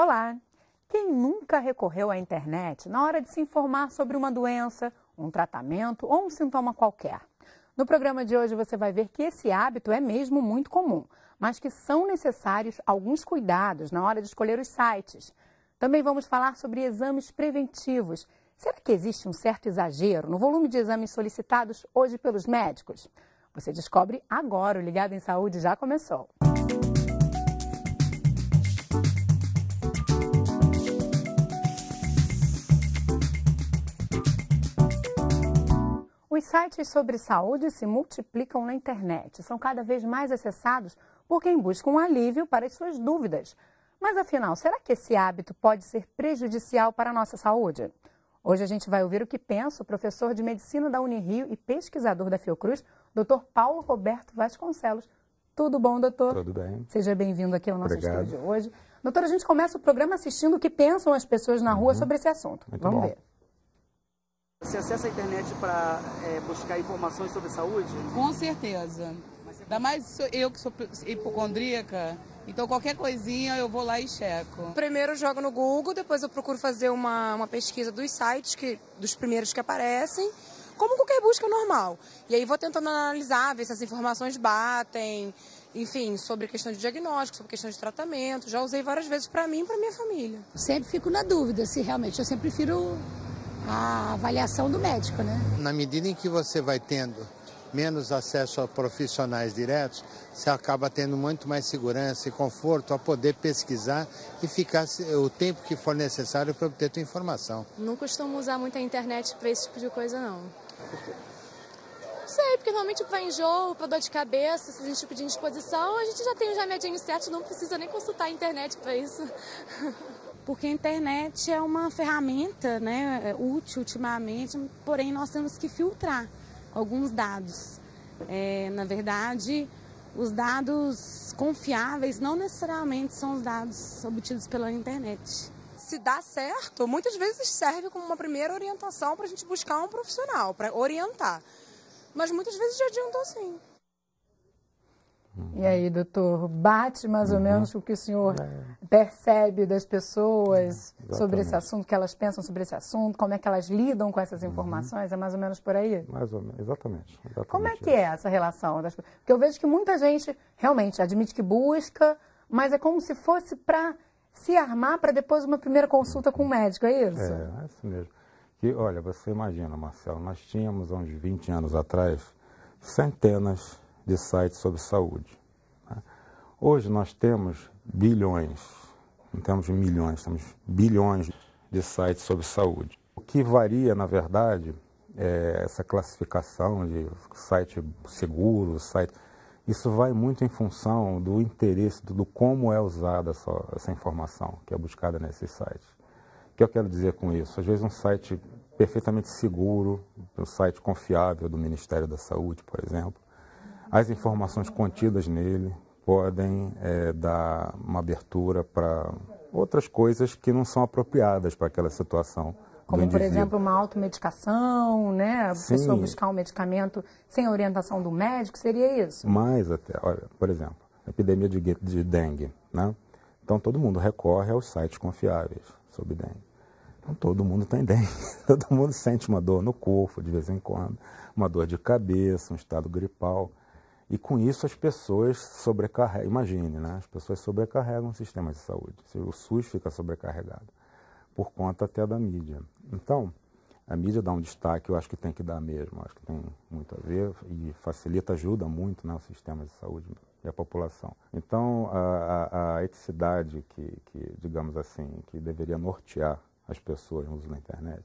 Olá! Quem nunca recorreu à internet na hora de se informar sobre uma doença, um tratamento ou um sintoma qualquer? No programa de hoje você vai ver que esse hábito é mesmo muito comum, mas que são necessários alguns cuidados na hora de escolher os sites. Também vamos falar sobre exames preventivos. Será que existe um certo exagero no volume de exames solicitados hoje pelos médicos? Você descobre agora, o Ligado em Saúde já começou. Os sites sobre saúde se multiplicam na internet, são cada vez mais acessados por quem busca um alívio para as suas dúvidas. Mas afinal, será que esse hábito pode ser prejudicial para a nossa saúde? Hoje a gente vai ouvir o que pensa o professor de medicina da Unirio e pesquisador da Fiocruz, Dr. Paulo Roberto Vasconcelos. Tudo bom, doutor? Tudo bem. Seja bem-vindo aqui ao nosso Obrigado. estúdio hoje. Doutor, a gente começa o programa assistindo o que pensam as pessoas na rua uhum. sobre esse assunto. Muito Vamos bom. ver. Você acessa a internet para é, buscar informações sobre saúde? Com certeza. Ainda mais eu que sou hipocondríaca, então qualquer coisinha eu vou lá e checo. Primeiro eu jogo no Google, depois eu procuro fazer uma, uma pesquisa dos sites, que, dos primeiros que aparecem, como qualquer busca normal. E aí vou tentando analisar, ver se as informações batem, enfim, sobre questão de diagnóstico, sobre questão de tratamento. Já usei várias vezes para mim e para minha família. Sempre fico na dúvida se realmente eu sempre prefiro a avaliação do médico, né? Na medida em que você vai tendo menos acesso a profissionais diretos, você acaba tendo muito mais segurança e conforto a poder pesquisar e ficar o tempo que for necessário para obter tua informação. Não costumo usar muito a internet para esse tipo de coisa, não. Não sei, porque normalmente para enjoo, para dor de cabeça, esse tipo de indisposição, a gente já tem o remédio certo, não precisa nem consultar a internet para isso. porque a internet é uma ferramenta né, é útil ultimamente, porém nós temos que filtrar alguns dados. É, na verdade, os dados confiáveis não necessariamente são os dados obtidos pela internet. Se dá certo, muitas vezes serve como uma primeira orientação para a gente buscar um profissional, para orientar. Mas muitas vezes já adiantou sim. Uhum. E aí, doutor, bate mais ou uhum. menos o que o senhor é. percebe das pessoas é, sobre esse assunto, o que elas pensam sobre esse assunto, como é que elas lidam com essas uhum. informações? É mais ou menos por aí? Mais ou menos, exatamente. exatamente como é isso. que é essa relação? Das... Porque eu vejo que muita gente realmente admite que busca, mas é como se fosse para se armar para depois uma primeira consulta com o um médico, é isso? É, é isso mesmo. Que, olha, você imagina, Marcelo, nós tínhamos há uns 20 anos atrás centenas de sites sobre saúde. Hoje nós temos bilhões, não temos milhões, temos bilhões de sites sobre saúde. O que varia, na verdade, é essa classificação de site seguro, site. Isso vai muito em função do interesse, do como é usada essa, essa informação que é buscada nesses sites. O que eu quero dizer com isso? Às vezes um site perfeitamente seguro, um site confiável do Ministério da Saúde, por exemplo, as informações contidas nele podem é, dar uma abertura para outras coisas que não são apropriadas para aquela situação. Como, por exemplo, uma automedicação, né? A Sim. pessoa buscar um medicamento sem a orientação do médico, seria isso? Mais até. Olha, por exemplo, epidemia de, de dengue, né? Então todo mundo recorre aos sites confiáveis sobre dengue. Então todo mundo tem dengue. Todo mundo sente uma dor no corpo de vez em quando, uma dor de cabeça, um estado gripal. E com isso as pessoas sobrecarregam, imagine, né? As pessoas sobrecarregam o sistema de saúde. O SUS fica sobrecarregado por conta até da mídia. Então, a mídia dá um destaque, eu acho que tem que dar mesmo, acho que tem muito a ver e facilita, ajuda muito né, o sistema de saúde e a população. Então, a, a, a eticidade que, que, digamos assim, que deveria nortear as pessoas no uso da internet,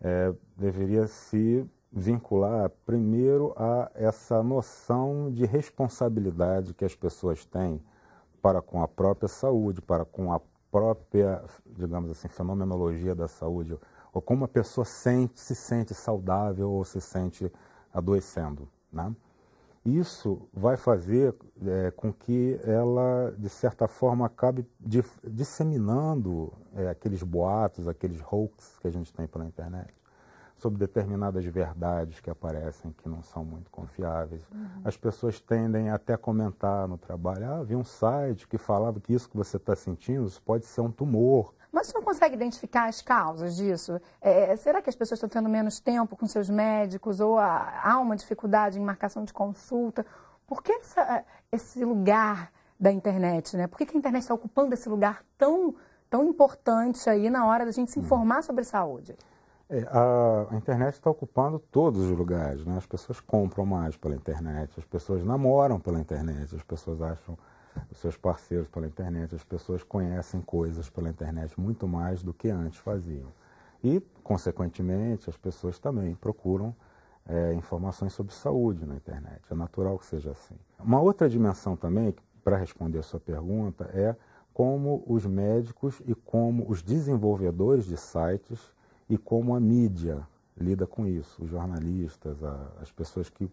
é, deveria se vincular primeiro a essa noção de responsabilidade que as pessoas têm para com a própria saúde, para com a própria, digamos assim, fenomenologia da saúde, ou como a pessoa sente, se sente saudável ou se sente adoecendo. Né? Isso vai fazer é, com que ela, de certa forma, acabe disseminando é, aqueles boatos, aqueles hoax que a gente tem pela internet sobre determinadas verdades que aparecem que não são muito confiáveis. Uhum. As pessoas tendem até a comentar no trabalho, ah, vi um site que falava que isso que você está sentindo pode ser um tumor. Mas você não consegue identificar as causas disso? É, é, será que as pessoas estão tendo menos tempo com seus médicos ou há uma dificuldade em marcação de consulta? Por que essa, esse lugar da internet, né? Por que, que a internet está ocupando esse lugar tão, tão importante aí na hora da gente se hum. informar uhum. sobre saúde? É, a, a internet está ocupando todos os lugares. Né? As pessoas compram mais pela internet, as pessoas namoram pela internet, as pessoas acham os seus parceiros pela internet, as pessoas conhecem coisas pela internet muito mais do que antes faziam. E, consequentemente, as pessoas também procuram é, informações sobre saúde na internet. É natural que seja assim. Uma outra dimensão também, para responder a sua pergunta, é como os médicos e como os desenvolvedores de sites e como a mídia lida com isso, os jornalistas, a, as pessoas que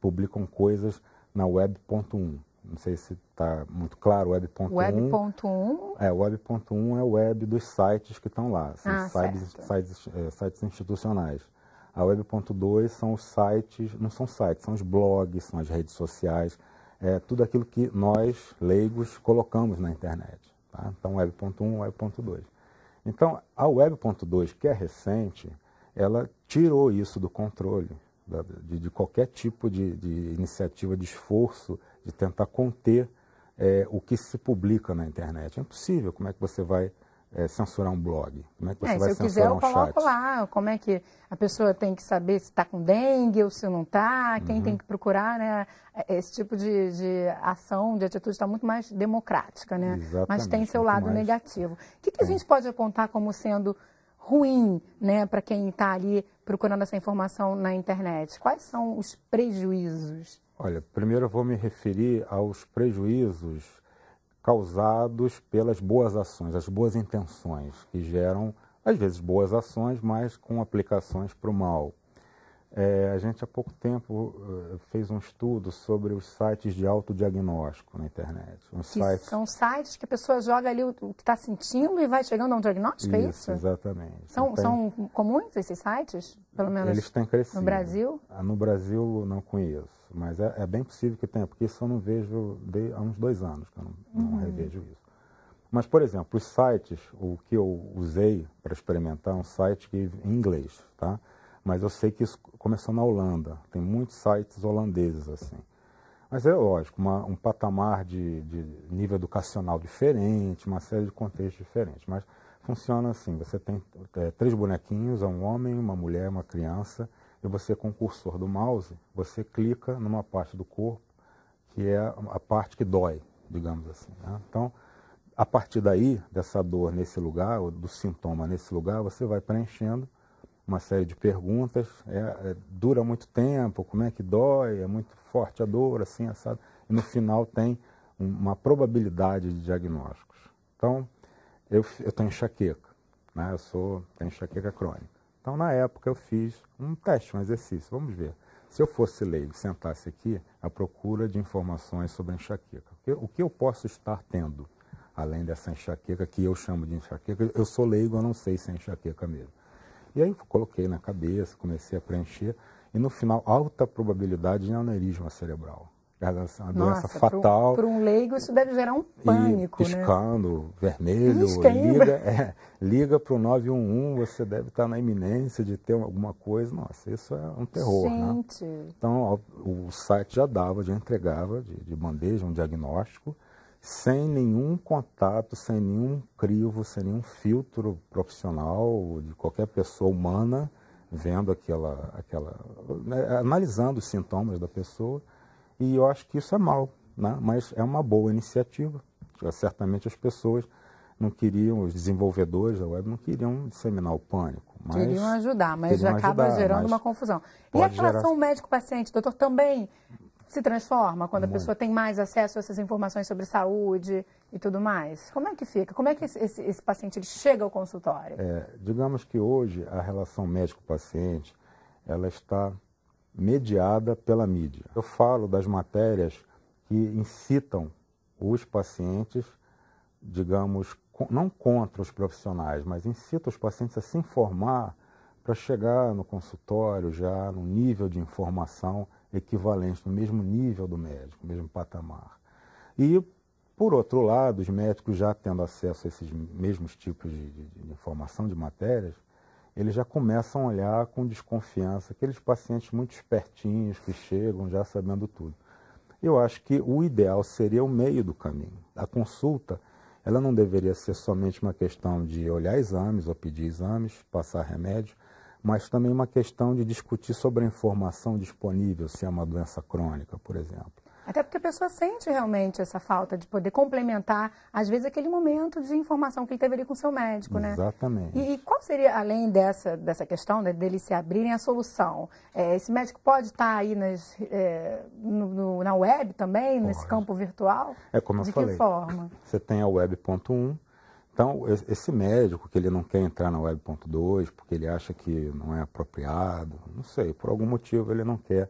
publicam coisas na web.1. Não sei se está muito claro, web.1. Web.1? É, web.1 é a web dos sites que estão lá, são ah, sites, sites, é, sites institucionais. A web.2 são os sites, não são sites, são os blogs, são as redes sociais, é tudo aquilo que nós, leigos, colocamos na internet. Tá? Então, web.1, web.2. Então, a Web.2, que é recente, ela tirou isso do controle, de, de qualquer tipo de, de, iniciativa de esforço de tentar conter é, o que se publica na internet. É impossível, como é que você vai é, censurar um blog? Como né? é que você é, vai se eu quiser, eu coloco chat? lá como é que a pessoa tem que saber se está com dengue ou se não está, quem uhum. tem que procurar, né? É, esse tipo de, de ação, de atitude está muito mais democrática, né? Exatamente, Mas tem seu lado mais... negativo. O que, que a gente pode apontar como sendo ruim, né, para quem está ali procurando essa informação na internet? Quais são os prejuízos? Olha, primeiro eu vou me referir aos prejuízos causados pelas boas ações, as boas intenções, que geram, às vezes, boas ações, mas com aplicações para o mal. É, a gente há pouco tempo eh, fez um estudo sobre os sites de autodiagnóstico na internet. Um site... São sites que a pessoa joga ali o, o que está sentindo e vai chegando a um diagnóstico, é isso, é isso? Exatamente. São, tem... são comuns esses sites, pelo menos Eles têm crescido. no Brasil? Ah, no Brasil não conheço isso, mas é, é, bem possível que tenha, porque isso eu não vejo de, há uns dois anos que eu não, uhum. não revejo isso. Mas, por exemplo, os sites, o que eu usei para experimentar é um site que, em inglês, tá? Mas eu sei que isso começou na Holanda. Tem muitos sites holandeses assim. Mas é lógico, uma, um patamar de, de, nível educacional diferente, uma série de contextos diferentes. Mas funciona assim: você tem é, três bonequinhos, é um homem, uma mulher, uma criança, e você com o cursor do mouse, você clica numa parte do corpo que é a parte que dói, digamos assim. Né? Então, a partir daí, dessa dor nesse lugar, ou do sintoma nesse lugar, você vai preenchendo uma série de perguntas. É, é, dura muito tempo, como é que dói, é muito forte a dor, assim, assado. E no final tem uma probabilidade de diagnósticos. Então, eu, eu tenho enxaqueca, né? eu sou, tenho enxaqueca crônica. Então, na época, eu fiz um teste, um exercício. Vamos ver. Se eu fosse leigo, sentasse aqui à procura de informações sobre a enxaqueca. O que eu posso estar tendo, além dessa enxaqueca, que eu chamo de enxaqueca? Eu sou leigo, eu não sei se é enxaqueca mesmo. E aí, coloquei na cabeça, comecei a preencher, e no final, alta probabilidade de aneurisma cerebral uma doença fatal. Para um leigo, isso deve gerar um pânico. E né? piscando, né? vermelho, liga, é, liga para o 911, você deve estar tá na iminência de ter alguma coisa. Nossa, isso é um terror. Né? Gente. Né? Então, o site já dava, já entregava de, de bandeja um diagnóstico, sem nenhum contato, sem nenhum crivo, sem nenhum filtro profissional de qualquer pessoa humana, vendo aquela. aquela né, analisando os sintomas da pessoa e eu acho que isso é mal, né? mas é uma boa iniciativa. Certamente as pessoas não queriam, os desenvolvedores da web é, não queriam disseminar o pânico. Mas queriam ajudar, mas queriam acaba ajudar, gerando mas uma confusão. E a relação gerar... médico-paciente, doutor, também se transforma quando Muito. a pessoa tem mais acesso a essas informações sobre saúde e tudo mais? Como é que fica? Como é que esse, esse, paciente chega ao consultório? É, digamos que hoje a relação médico-paciente ela está mediada pela mídia. Eu falo das matérias que incitam os pacientes, digamos, não contra os profissionais, mas incitam os pacientes a se informar para chegar no consultório já no nível de informação equivalente, no mesmo nível do médico, no mesmo patamar. E, por outro lado, os médicos já tendo acesso a esses mesmos tipos de, de, de informação, de matérias, eles já começam a olhar com desconfiança, aqueles pacientes muito espertinhos que chegam já sabendo tudo. Eu acho que o ideal seria o meio do caminho. A consulta, ela não deveria ser somente uma questão de olhar exames ou pedir exames, passar remédio, mas também uma questão de discutir sobre a informação disponível, se é uma doença crônica, por exemplo. Até porque a pessoa sente realmente essa falta de poder complementar, às vezes, aquele momento de informação que ele teve ali com o seu médico, né? Exatamente. E, e qual seria, além dessa, dessa questão, né, deles se abrirem, a solução? É, esse médico pode estar aí nas, é, no, no, na web também, pode. nesse campo virtual? É como eu falei. De que forma? Você tem a web.1, então, esse médico que ele não quer entrar na Web.2 porque ele acha que não é apropriado, não sei, por algum motivo ele não quer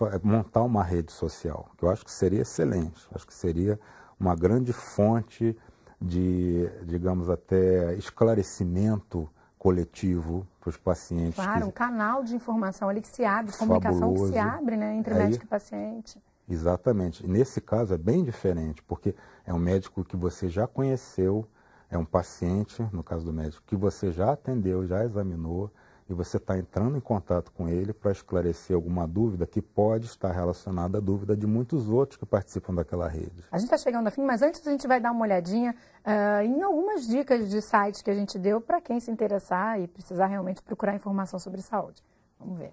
é, montar uma rede social, que eu acho que seria excelente, acho que seria uma grande fonte de, digamos, até esclarecimento coletivo para os pacientes. Claro, que... um canal de informação ali que se abre, comunicação Fabuloso. que se abre né, entre Aí, médico e paciente. Exatamente. Nesse caso é bem diferente, porque é um médico que você já conheceu, é um paciente, no caso do médico, que você já atendeu, já examinou, e você está entrando em contato com ele para esclarecer alguma dúvida que pode estar relacionada à dúvida de muitos outros que participam daquela rede. A gente está chegando ao fim, mas antes a gente vai dar uma olhadinha uh, em algumas dicas de sites que a gente deu para quem se interessar e precisar realmente procurar informação sobre saúde. Vamos ver.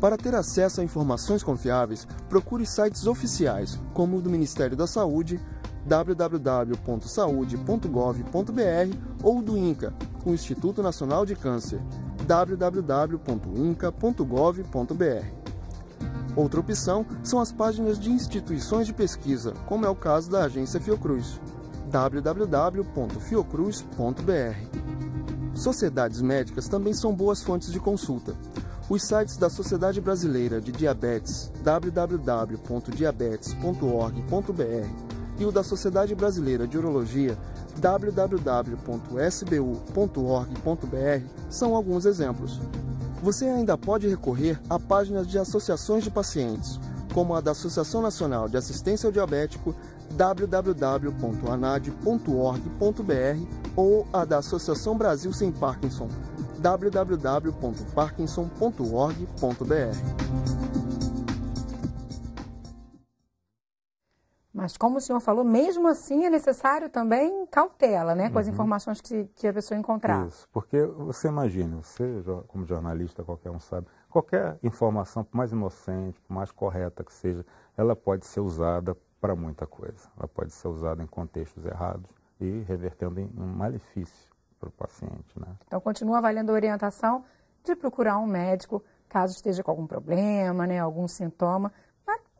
Para ter acesso a informações confiáveis, procure sites oficiais, como o do Ministério da Saúde, www.saude.gov.br ou do INCA, o Instituto Nacional de Câncer, www.inca.gov.br. Outra opção são as páginas de instituições de pesquisa, como é o caso da agência Fiocruz, www.fiocruz.br. Sociedades médicas também são boas fontes de consulta. Os sites da Sociedade Brasileira de Diabetes, www.diabetes.org.br e o da Sociedade Brasileira de Urologia, www.sbu.org.br, são alguns exemplos. Você ainda pode recorrer a páginas de associações de pacientes, como a da Associação Nacional de Assistência ao Diabético, www.anad.org.br, ou a da Associação Brasil Sem Parkinson, www.parkinson.org.br. Mas como o senhor falou, mesmo assim é necessário também cautela, né? Com uhum. as informações que, que, a pessoa encontrar. Isso, porque você imagina, você como jornalista, qualquer um sabe, qualquer informação, por mais inocente, por mais correta que seja, ela pode ser usada para muita coisa. Ela pode ser usada em contextos errados e revertendo em um malefício para o paciente, né? Então continua valendo a orientação de procurar um médico caso esteja com algum problema, né? Algum sintoma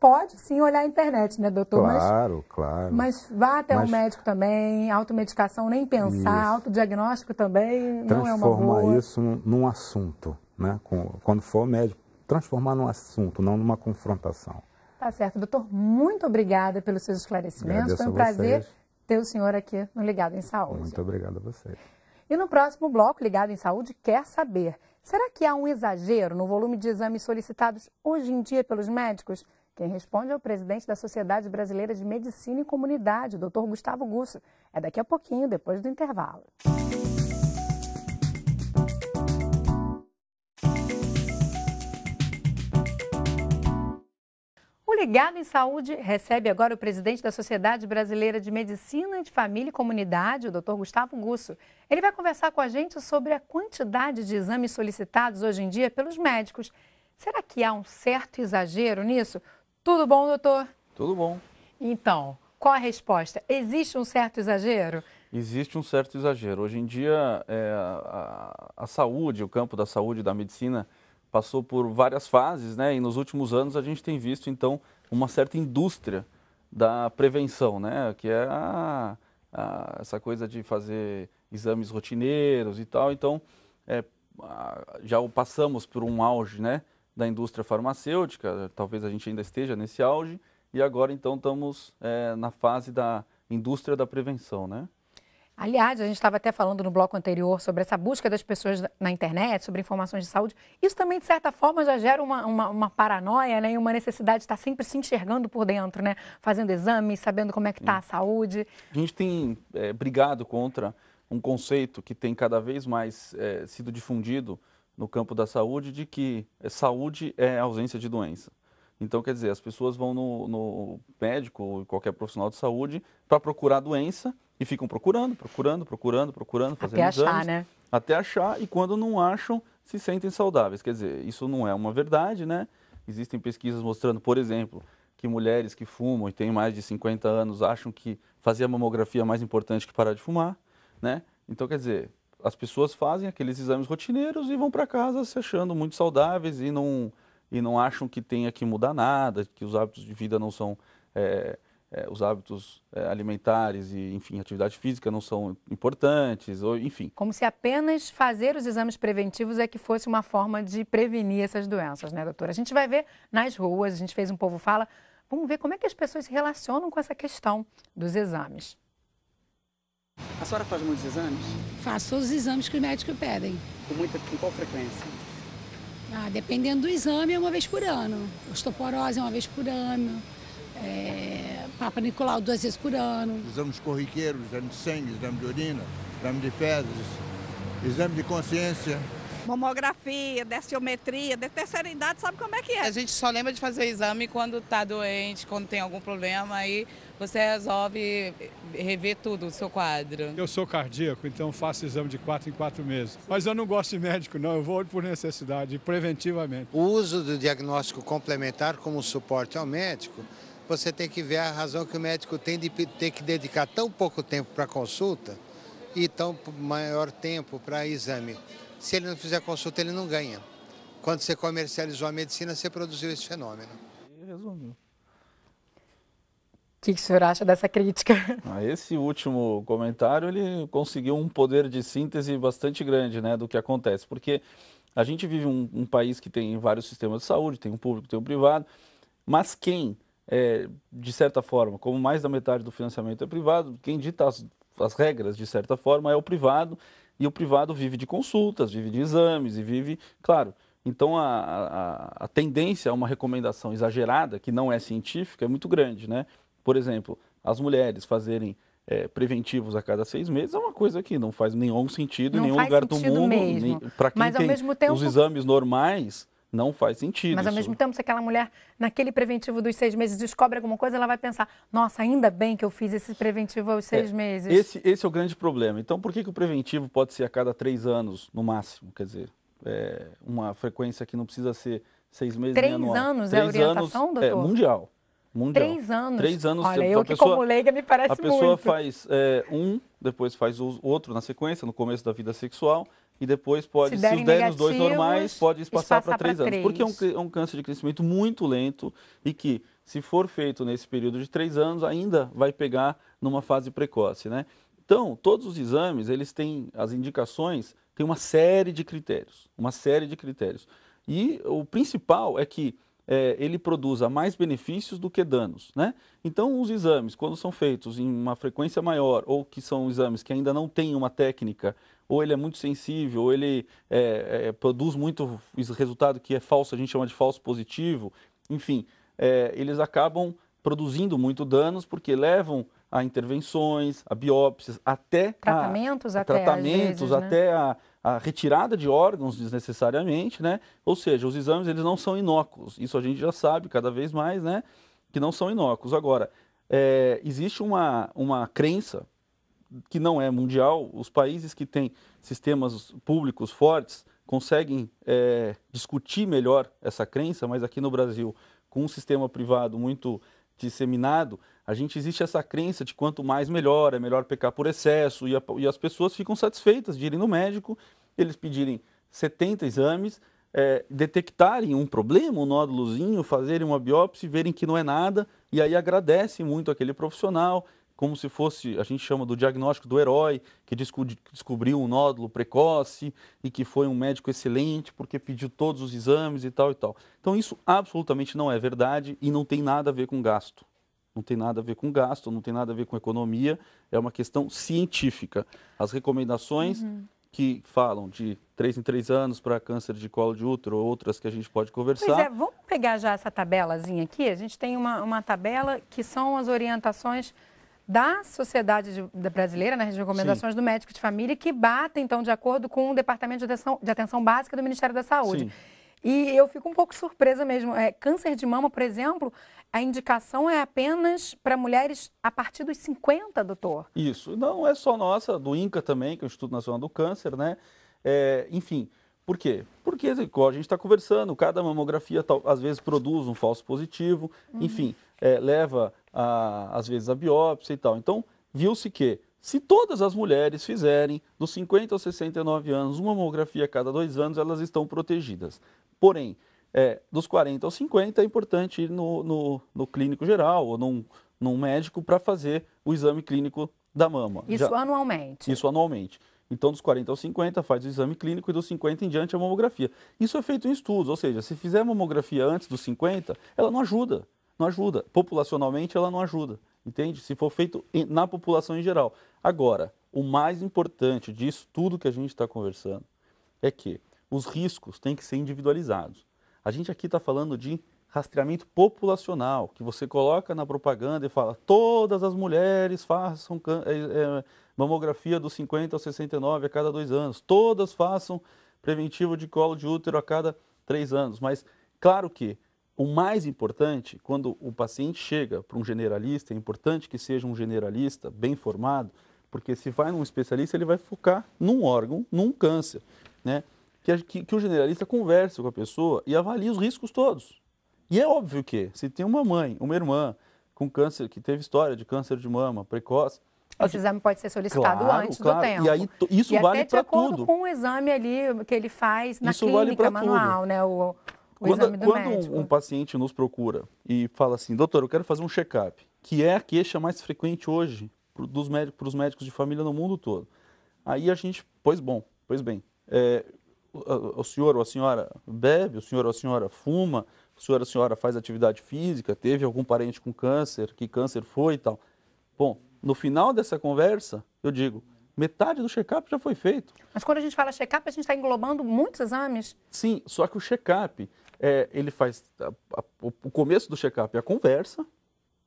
pode sim olhar a internet, né, doutor? Claro, mas, claro. Mas vá até mas... um médico também, automedicação nem pensar, isso. autodiagnóstico também Transforma não é uma boa. Transformar isso num, assunto, né? quando for médico, transformar num assunto, não numa confrontação. Tá certo. Doutor, muito obrigada pelos seus esclarecimentos. Agradeço Foi um prazer ter o senhor aqui no Ligado em Saúde. Muito obrigado a vocês. E no próximo bloco, Ligado em Saúde quer saber, será que há um exagero no volume de exames solicitados hoje em dia pelos médicos? Quem responde é o presidente da Sociedade Brasileira de Medicina e Comunidade, Dr. Gustavo Gusso. É daqui a pouquinho, depois do intervalo. O Ligado em Saúde recebe agora o presidente da Sociedade Brasileira de Medicina de Família e Comunidade, o Dr. Gustavo Gusso. Ele vai conversar com a gente sobre a quantidade de exames solicitados hoje em dia pelos médicos. Será que há um certo exagero nisso? Tudo bom, doutor? Tudo bom. Então, qual a resposta? Existe um certo exagero? Existe um certo exagero. Hoje em dia, é, a, a, saúde, o campo da saúde, da medicina, passou por várias fases, né? E nos últimos anos a gente tem visto, então, uma certa indústria da prevenção, né? Que é a, a, essa coisa de fazer exames rotineiros e tal. Então, é, já passamos por um auge, né? da indústria farmacêutica, eh, talvez a gente ainda esteja nesse auge, e agora então estamos é, na fase da indústria da prevenção, né? Aliás, a gente estava até falando no bloco anterior sobre essa busca das pessoas na internet, sobre informações de saúde. Isso também, de certa forma, já gera uma, uma, uma paranoia né? e uma necessidade de estar sempre se enxergando por dentro, né? fazendo exames, sabendo como é que está a saúde. A gente tem é, brigado contra um conceito que tem cada vez mais é, sido difundido, no campo da saúde de que eh, saúde é ausência de doença. Então, quer dizer, as pessoas vão no, no médico ou qualquer profissional de saúde para procurar a doença e ficam procurando, procurando, procurando, procurando, fazendo até exames, achar, né? Até achar, e quando não acham, se sentem saudáveis. Quer dizer, isso não é uma verdade, né? Existem pesquisas mostrando, por exemplo, que mulheres que fumam e têm mais de 50 anos acham que fazer a mamografia é mais importante que parar de fumar, né? Então, quer dizer, as pessoas fazem aqueles exames rotineiros e vão para casa se achando muito saudáveis e não, e não acham que tenha que mudar nada, que os hábitos de vida não são. É, é, os hábitos é, alimentares e, enfim, atividade física não são importantes, ou, enfim. Como se apenas fazer os exames preventivos é que fosse uma forma de prevenir essas doenças, né, doutora? A gente vai ver nas ruas, a gente fez um Povo Fala, vamos ver como é que as pessoas se relacionam com essa questão dos exames. A senhora faz muitos exames? Faço os exames que os médicos pedem. Com, muita, com qual frequência? Ah, dependendo do exame, é uma vez por ano. Osteoporose é uma vez por ano. É, Papa Nicolau duas vezes por ano. Exames corriqueiros, exame de sangue, exame de urina, exame de fezes, exame de consciência mamografia, destiometria, de terceira idade, sabe como é que é. A gente só lembra de fazer exame quando está doente, quando tem algum problema, aí você resolve rever tudo, o seu quadro. Eu sou cardíaco, então faço exame de quatro em quatro meses. Mas eu não gosto de médico, não, eu vou por necessidade, preventivamente. O uso do diagnóstico complementar como suporte ao médico você tem que ver a razão que o médico tem de ter que dedicar tão pouco tempo para consulta e tão maior tempo para exame. Se ele não fizer consulta, ele não ganha. Quando você comercializou a medicina, você produziu esse fenômeno. resumiu. O que, que o senhor acha dessa crítica? Ah, esse último comentário, ele conseguiu um poder de síntese bastante grande né, do que acontece. Porque a gente vive um, um país que tem vários sistemas de saúde, tem um público, tem um privado, mas quem é, de certa forma, como mais da metade do financiamento é privado, quem dita as, as, regras, de certa forma, é o privado e o privado vive de consultas, vive de exames e vive, claro. Então a, a, a tendência a uma recomendação exagerada, que não é científica, é muito grande, né? Por exemplo, as mulheres fazerem é, preventivos a cada seis meses é uma coisa que não faz nenhum sentido não em nenhum lugar do mundo. Para quem Mas, tem mesmo tempo... os exames normais, não faz sentido. Mas ao mesmo tempo, se aquela mulher, naquele preventivo dos seis meses, descobre alguma coisa, ela vai pensar: nossa, ainda bem que eu fiz esse preventivo aos seis é, meses. Esse, esse é o grande problema. Então, por que, que o preventivo pode ser a cada três anos, no máximo? Quer dizer, é uma frequência que não precisa ser seis meses Três anual. anos é três é a orientação, anos, doutor? É, mundial. Mundial. Três anos. Três anos. Olha, eu que pessoa, como leiga me parece muito. A pessoa muito. faz é, um, depois faz outro na sequência, no começo da vida sexual, e depois pode, se, derem se derem os dois normais, pode espaçar para três anos. Porque é um, é um, câncer de crescimento muito lento e que, se for feito nesse período de três anos, ainda vai pegar numa fase precoce, né? Então, todos os exames, eles têm, as indicações, têm uma série de critérios, uma série de critérios. E o principal é que é, ele produza mais benefícios do que danos. Né? Então, os exames, quando são feitos em uma frequência maior, ou que são exames que ainda não têm uma técnica, ou ele é muito sensível, ou ele é, é, produz muito resultado que é falso, a gente chama de falso positivo, enfim, é, eles acabam produzindo muito danos porque levam a intervenções, a biópsias, até tratamentos, a, a até, tratamentos, vezes, né? até a a retirada de órgãos desnecessariamente, né? Ou seja, os exames eles não são inócuos. Isso a gente já sabe cada vez mais, né? Que não são inócuos. Agora, é, existe uma, uma crença que não é mundial. Os países que têm sistemas públicos fortes conseguem é, discutir melhor essa crença, mas aqui no Brasil, com um sistema privado muito disseminado, a gente existe essa crença de quanto mais melhor, é melhor pecar por excesso, e, a, e as pessoas ficam satisfeitas de irem no médico, eles pedirem 70 exames, é, detectarem um problema, um nódulozinho, fazerem uma biópsia, verem que não é nada, e aí agradecem muito aquele profissional, como se fosse, a gente chama do diagnóstico do herói, que descobriu um nódulo precoce e que foi um médico excelente porque pediu todos os exames e tal e tal. Então isso absolutamente não é verdade e não tem nada a ver com gasto. Não tem nada a ver com gasto, não tem nada a ver com economia, é uma questão científica. As recomendações uhum. que falam de três em três anos para câncer de colo de útero, outras que a gente pode conversar. Pois é, vamos pegar já essa tabelazinha aqui. A gente tem uma, uma tabela que são as orientações da Sociedade de, da Brasileira, nas né, recomendações Sim. do médico de família, que batem, então, de acordo com o Departamento de Atenção, de Atenção Básica do Ministério da Saúde. Sim. E eu fico um pouco surpresa mesmo. É, câncer de mama, por exemplo, a indicação é apenas para mulheres a partir dos 50, doutor? Isso. Não é só nossa, do INCA também, que é o Instituto Nacional do Câncer, né? É, enfim, por quê? Porque, assim, igual a gente está conversando, cada mamografia às vezes produz um falso positivo, uhum. enfim é, leva, a, às vezes, a biópsia e tal. Então, viu-se que se todas as mulheres fizerem, dos 50 aos 69 anos, uma mamografia a cada dois anos, elas estão protegidas. Porém, é, dos 40 aos 50 é importante ir no, no, no clínico geral ou num, num médico para fazer o exame clínico da mama. Isso Já, anualmente? Isso anualmente. Então, dos 40 aos 50, faz o exame clínico e dos 50 em diante a mamografia. Isso é feito em estudos, ou seja, se fizer mamografia antes dos 50, ela não ajuda não ajuda. Populacionalmente, ela não ajuda, entende? Se for feito na população em geral. Agora, o mais importante disso tudo que a gente está conversando é que os riscos têm que ser individualizados. A gente aqui está falando de rastreamento populacional, que você coloca na propaganda e fala todas as mulheres façam é, é, mamografia dos 50 aos 69 a cada dois anos, todas façam preventivo de colo de útero a cada três anos. Mas claro que o mais importante, quando o paciente chega para um generalista, é importante que seja um generalista bem formado, porque se vai num especialista, ele vai focar num órgão, num câncer, né? Que, que, que o generalista converse com a pessoa e avalie os riscos todos. E é óbvio que, se tem uma mãe, uma irmã com câncer, que teve história de câncer de mama precoce, esse exame pode ser solicitado claro, antes claro. do tempo. E aí isso e vale para tudo. com o exame ali que ele faz na isso clínica vale manual, tudo. né? O, o quando, quando um, um, paciente nos procura e fala assim, doutor, eu quero fazer um check-up, que é a queixa mais frequente hoje para os médicos, médicos de família no mundo todo. Aí a gente, pois bom, pois bem, é, o, o senhor ou a senhora bebe, o senhor ou a senhora fuma, o senhor ou a senhora faz atividade física, teve algum parente com câncer, que câncer foi e tal. Bom, no final dessa conversa, eu digo, metade do check-up já foi feito. Mas quando a gente fala check-up, a gente está englobando muitos exames? Sim, só que o check-up é, ele faz a, a, o começo do check-up é a conversa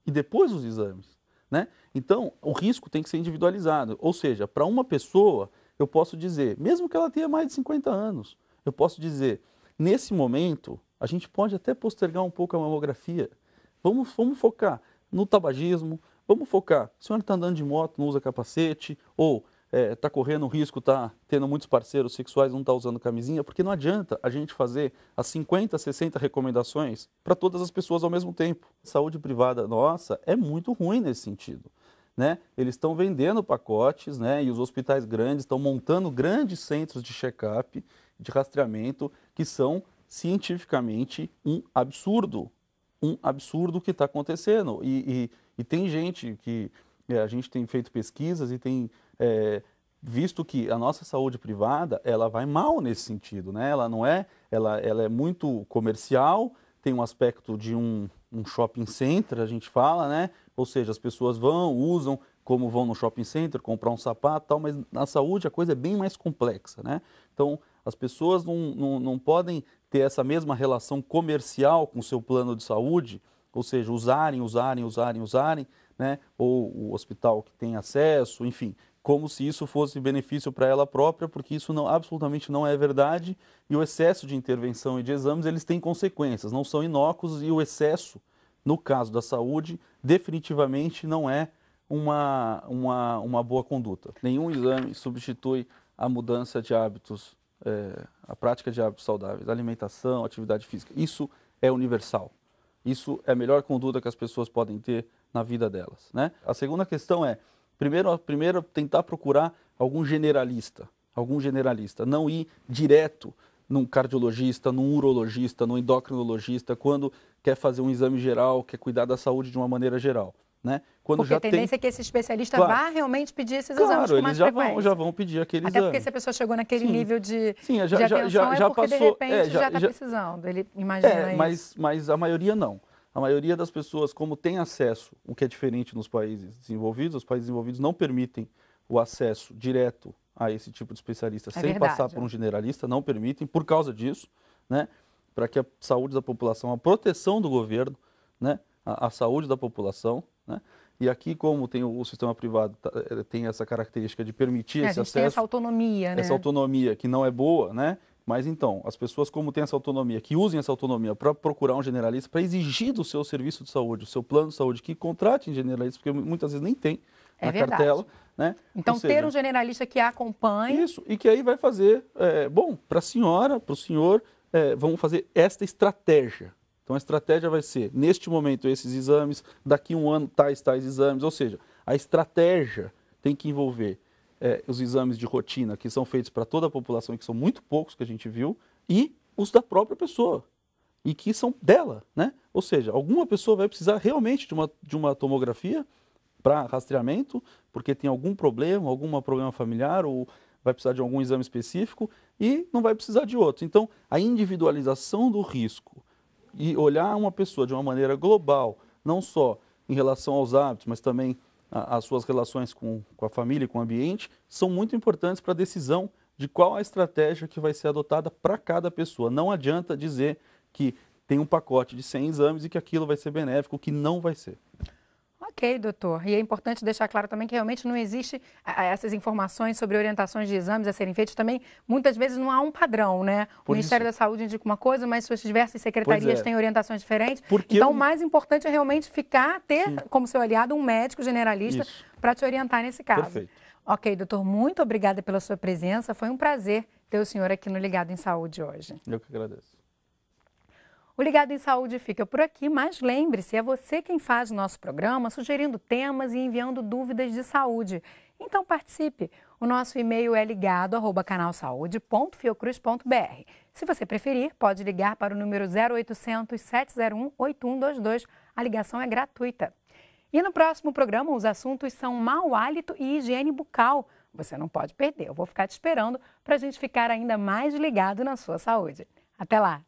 e depois os exames. Né? Então, o risco tem que ser individualizado. Ou seja, para uma pessoa, eu posso dizer, mesmo que ela tenha mais de 50 anos, eu posso dizer, nesse momento, a gente pode até postergar um pouco a mamografia. Vamos, vamos focar no tabagismo, vamos focar. A senhora está andando de moto, não usa capacete, ou está é, tá correndo risco, está tendo muitos parceiros sexuais, não está usando camisinha, porque não adianta a gente fazer as 50, 60 recomendações para todas as pessoas ao mesmo tempo. Saúde privada nossa é muito ruim nesse sentido. Né? Eles estão vendendo pacotes né? e os hospitais grandes estão montando grandes centros de check-up, de rastreamento, que são cientificamente um absurdo. Um absurdo que está acontecendo. E, e, e tem gente que. É, a gente tem feito pesquisas e tem é, visto que a nossa saúde privada ela vai mal nesse sentido, né? Ela não é, ela, ela é muito comercial, tem um aspecto de um, um shopping center, a gente fala, né? Ou seja, as pessoas vão, usam, como vão no shopping center, comprar um sapato tal, mas na saúde a coisa é bem mais complexa, né? Então, as pessoas não, não, não podem ter essa mesma relação comercial com o seu plano de saúde, ou seja, usarem, usarem, usarem, usarem, né? ou o hospital que tem acesso, enfim como se isso fosse benefício para ela própria, porque isso não, absolutamente não é verdade, e o excesso de intervenção e de exames, eles têm consequências, não são inócuos, e o excesso, no caso da saúde, definitivamente não é uma, uma, uma boa conduta. Nenhum exame substitui a mudança de hábitos, é, a prática de hábitos saudáveis, alimentação, atividade física. Isso é universal. Isso é a melhor conduta que as pessoas podem ter na vida delas. Né? A segunda questão é Primeiro, primeiro tentar procurar algum generalista, algum generalista, não ir direto num cardiologista, num urologista, num endocrinologista quando quer fazer um exame geral, quer cuidar da saúde de uma maneira geral. Né? Quando porque a tendência tem... é que esse especialista claro. vá realmente pedir esses claro, exames com mais já frequência. Vão, já vão pedir aquele Até exame. porque se a pessoa chegou naquele Sim. nível de, Sim, já, de já, atenção, é é, já, já, é porque passou, de repente é, já está precisando. Ele imagina é, isso. Mas, mas a maioria não a maioria das pessoas, como tem acesso, o que é diferente nos países desenvolvidos, os países desenvolvidos não permitem o acesso direto a esse tipo de especialista é sem verdade. passar por um generalista, não permitem, por causa disso, né, para que a saúde da população, a proteção do governo, né, a, a saúde da população, né, e aqui, como tem o, o sistema privado tá, eh, tem essa característica de permitir é, esse acesso, essa autonomia, né? essa autonomia que não é boa, né? Mas então, as pessoas, como têm essa autonomia, que usem essa autonomia para procurar um generalista, para exigir do seu serviço de saúde, do seu plano de saúde, que contratem generalistas, porque muitas vezes nem tem é na verdade. cartela. Né? Então, seja, ter um generalista que acompanhe. Isso, e que aí vai fazer, é, bom, para a senhora, para o senhor, é, vamos fazer esta estratégia. Então, a estratégia vai ser, neste momento, esses exames, daqui um ano, tais, tais exames. Ou seja, a estratégia tem que envolver é, os exames de rotina que são feitos para toda a população e que são muito poucos que a gente viu, e os da própria pessoa, e que são dela, né? Ou seja, alguma pessoa vai precisar realmente de uma, de uma tomografia para rastreamento, porque tem algum problema, algum problema familiar, ou vai precisar de algum exame específico, e não vai precisar de outro. Então, a individualização do risco e olhar uma pessoa de uma maneira global, não só em relação aos hábitos, mas também as suas relações com, com a família e com o ambiente, são muito importantes para a decisão de qual a estratégia que vai ser adotada para cada pessoa. Não adianta dizer que tem um pacote de 100 exames e que aquilo vai ser benéfico, que não vai ser. Ok, doutor. E é importante deixar claro também que realmente não existe essas informações sobre orientações de exames a serem feitos também. Muitas vezes não há um padrão, né? Por o Ministério isso... da Saúde indica uma coisa, mas suas diversas secretarias é. têm orientações diferentes. Porque então, o eu... mais importante é realmente ficar, ter Sim. como seu aliado um médico generalista para te orientar nesse caso. Perfeito. Ok, doutor, muito obrigada pela sua presença. Foi um prazer ter o senhor aqui no Ligado em Saúde hoje. Eu que agradeço. O Ligado em Saúde fica por aqui, mas lembre-se, é você quem faz o nosso programa, sugerindo temas e enviando dúvidas de saúde. Então participe. O nosso e-mail é ligado Se você preferir, pode ligar para o número 0800 701 8122. A ligação é gratuita. E no próximo programa, os assuntos são mau hálito e higiene bucal. Você não pode perder. Eu vou ficar te esperando para a gente ficar ainda mais ligado na sua saúde. Até lá!